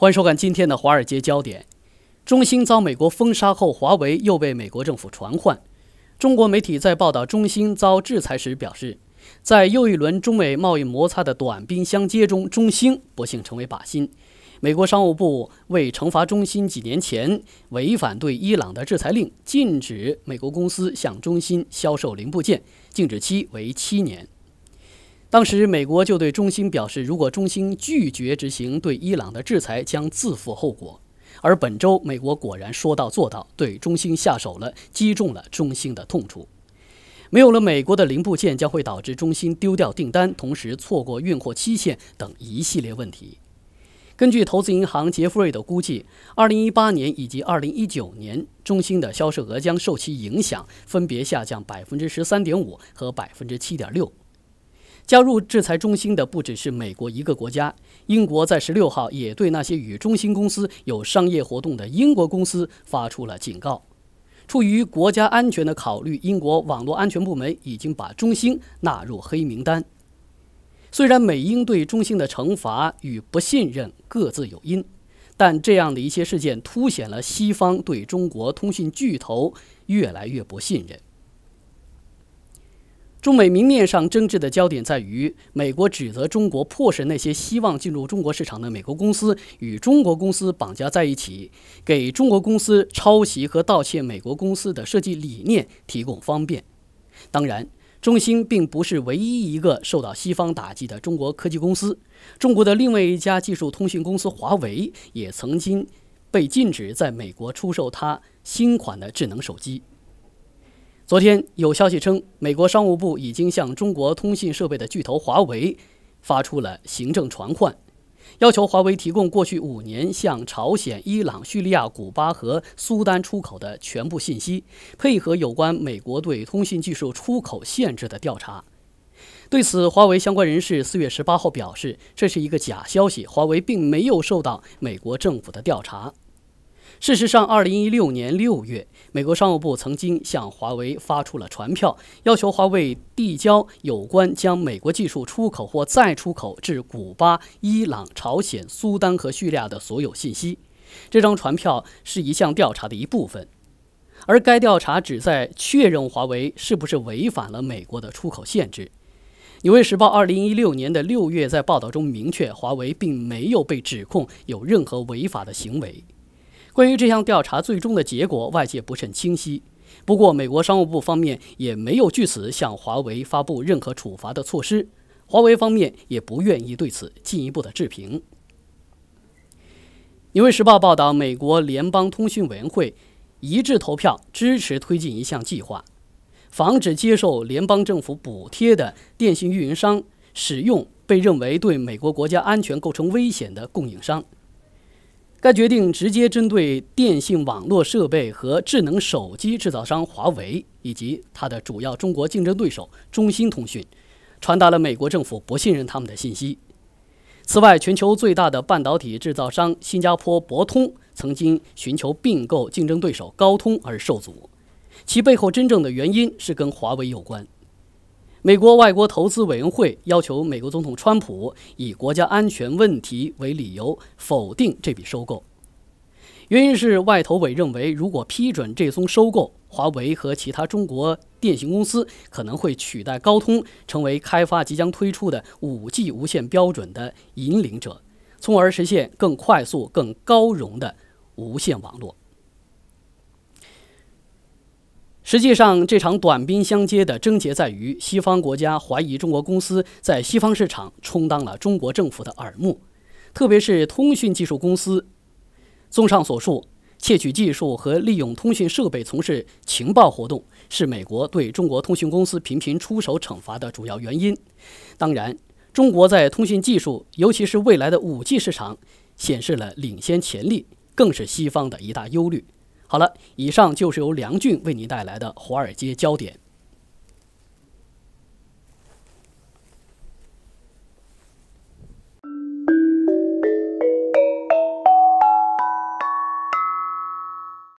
欢迎收看今天的《华尔街焦点》。中兴遭美国封杀后，华为又被美国政府传唤。中国媒体在报道中兴遭制裁时表示，在又一轮中美贸易摩擦的短兵相接中，中兴不幸成为靶心。美国商务部为惩罚中兴几年前违反对伊朗的制裁令，禁止美国公司向中兴销售零部件，禁止期为七年。当时，美国就对中兴表示，如果中兴拒绝执行对伊朗的制裁，将自负后果。而本周，美国果然说到做到，对中兴下手了，击中了中兴的痛处。没有了美国的零部件，将会导致中兴丢掉订单，同时错过运货期限等一系列问题。根据投资银行杰弗瑞的估计，2018年以及2019年，中兴的销售额将受其影响，分别下降13.5%和7.6%。加入制裁中心的不只是美国一个国家，英国在十六号也对那些与中兴公司有商业活动的英国公司发出了警告。出于国家安全的考虑，英国网络安全部门已经把中兴纳入黑名单。虽然美英对中兴的惩罚与不信任各自有因，但这样的一些事件凸显了西方对中国通讯巨头越来越不信任。中美明面上争执的焦点在于，美国指责中国迫使那些希望进入中国市场的美国公司与中国公司绑架在一起，给中国公司抄袭和盗窃美国公司的设计理念提供方便。当然，中兴并不是唯一一个受到西方打击的中国科技公司，中国的另外一家技术通讯公司华为也曾经被禁止在美国出售它新款的智能手机。昨天有消息称，美国商务部已经向中国通信设备的巨头华为发出了行政传唤，要求华为提供过去五年向朝鲜、伊朗、叙利亚、古巴和苏丹出口的全部信息，配合有关美国对通信技术出口限制的调查。对此，华为相关人士四月十八号表示，这是一个假消息，华为并没有受到美国政府的调查。事实上，二零一六年六月，美国商务部曾经向华为发出了传票，要求华为递交有关将美国技术出口或再出口至古巴、伊朗、朝鲜、苏丹和叙利亚的所有信息。这张传票是一项调查的一部分，而该调查旨在确认华为是不是违反了美国的出口限制。纽约时报二零一六年的六月在报道中明确，华为并没有被指控有任何违法的行为。关于这项调查最终的结果，外界不甚清晰。不过，美国商务部方面也没有据此向华为发布任何处罚的措施。华为方面也不愿意对此进一步的置评。纽约时报报道，美国联邦通讯委员会一致投票支持推进一项计划，防止接受联邦政府补贴的电信运营商使用被认为对美国国家安全构成危险的供应商。该决定直接针对电信网络设备和智能手机制造商华为以及它的主要中国竞争对手中兴通讯，传达了美国政府不信任他们的信息。此外，全球最大的半导体制造商新加坡博通曾经寻求并购竞争对手高通而受阻，其背后真正的原因是跟华为有关。美国外国投资委员会要求美国总统川普以国家安全问题为理由否定这笔收购，原因是外投委认为，如果批准这宗收购，华为和其他中国电信公司可能会取代高通成为开发即将推出的 5G 无线标准的引领者，从而实现更快速、更高容的无线网络。实际上，这场短兵相接的症结在于西方国家怀疑中国公司在西方市场充当了中国政府的耳目，特别是通讯技术公司。综上所述，窃取技术和利用通讯设备从事情报活动，是美国对中国通讯公司频频出手惩罚的主要原因。当然，中国在通讯技术，尤其是未来的五 G 市场，显示了领先潜力，更是西方的一大忧虑。好了，以上就是由梁俊为您带来的《华尔街焦点》。